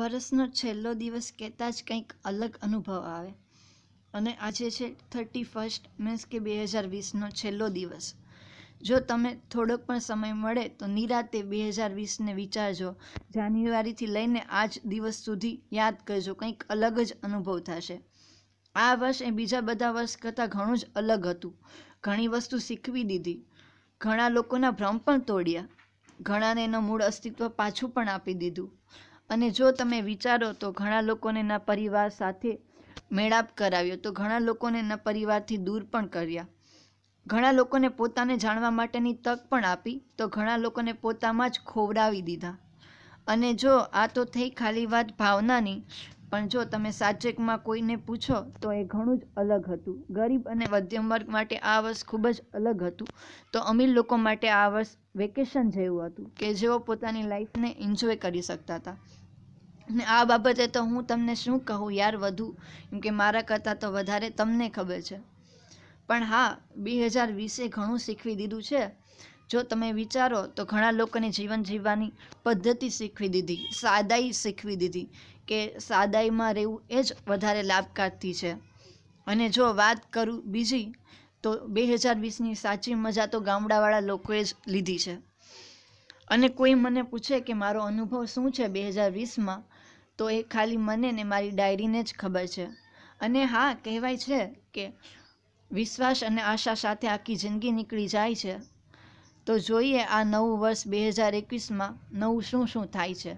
વર્ષનો છેલ્લો દિવસ કહેતા જ કંઈક અલગ અનુભવ આવે અને આજે છે થર્ટી ફર્સ્ટ મીન્સ કે બે હજાર વીસનો છેલ્લો દિવસ જો તમે થોડોક પણ સમય મળે તો નિરાતે બે હજાર વીસને વિચારજો જાન્યુઆરીથી લઈને આજ દિવસ સુધી યાદ કરજો કંઈક અલગ જ અનુભવ થશે આ વર્ષ એ બીજા બધા વર્ષ કરતાં ઘણું જ અલગ હતું ઘણી વસ્તુ શીખવી દીધી ઘણા લોકોના ભ્રમ પણ તોડ્યા ઘણાને એનું મૂળ અસ્તિત્વ પાછું પણ આપી દીધું અને જો તમે વિચારો તો ઘણા લોકોને એના પરિવાર સાથે મેળાપ કરાવ્યો તો ઘણા લોકોને એના પરિવારથી દૂર પણ કર્યા ઘણા લોકોને પોતાને જાણવા માટેની તક પણ આપી તો ઘણા લોકોને પોતામાં જ ખોવડાવી દીધા અને જો આ તો થઈ ખાલી વાત ભાવનાની પણ જો તમે સાચેકમાં કોઈને પૂછો તો એ ઘણું જ અલગ હતું ગરીબ અને મધ્યમ વર્ગ માટે આ વર્ષ ખૂબ જ અલગ હતું તો અમીર લોકો માટે આ વર્ષ વેકેશન જેવું હતું કે જેઓ પોતાની લાઈફને એન્જોય કરી શકતા હતા ને આ બાબતે તો હું તમને શું કહું યાર વધુ કેમ કે મારા કરતાં તો વધારે તમને ખબર છે પણ હા બે હજાર વીસે ઘણું શીખવી દીધું છે જો તમે વિચારો તો ઘણા લોકોને જીવન જીવવાની પદ્ધતિ શીખવી દીધી સાદાઈ શીખવી દીધી કે સાદાઈમાં રહેવું એ જ વધારે લાભકારથી છે અને જો વાત કરું બીજી તો બે હજાર વીસની સાચી મજા તો ગામડાવાળા લોકોએ જ લીધી છે અને કોઈ મને પૂછે કે મારો અનુભવ શું છે બે હજાર વીસમાં તો એ ખાલી મને ને મારી ડાયરીને જ ખબર છે અને હા કહેવાય છે કે વિશ્વાસ અને આશા સાથે આખી જિંદગી નીકળી જાય છે તો જોઈએ આ નવું વર્ષ બે હજાર એકવીસમાં નવું શું શું થાય છે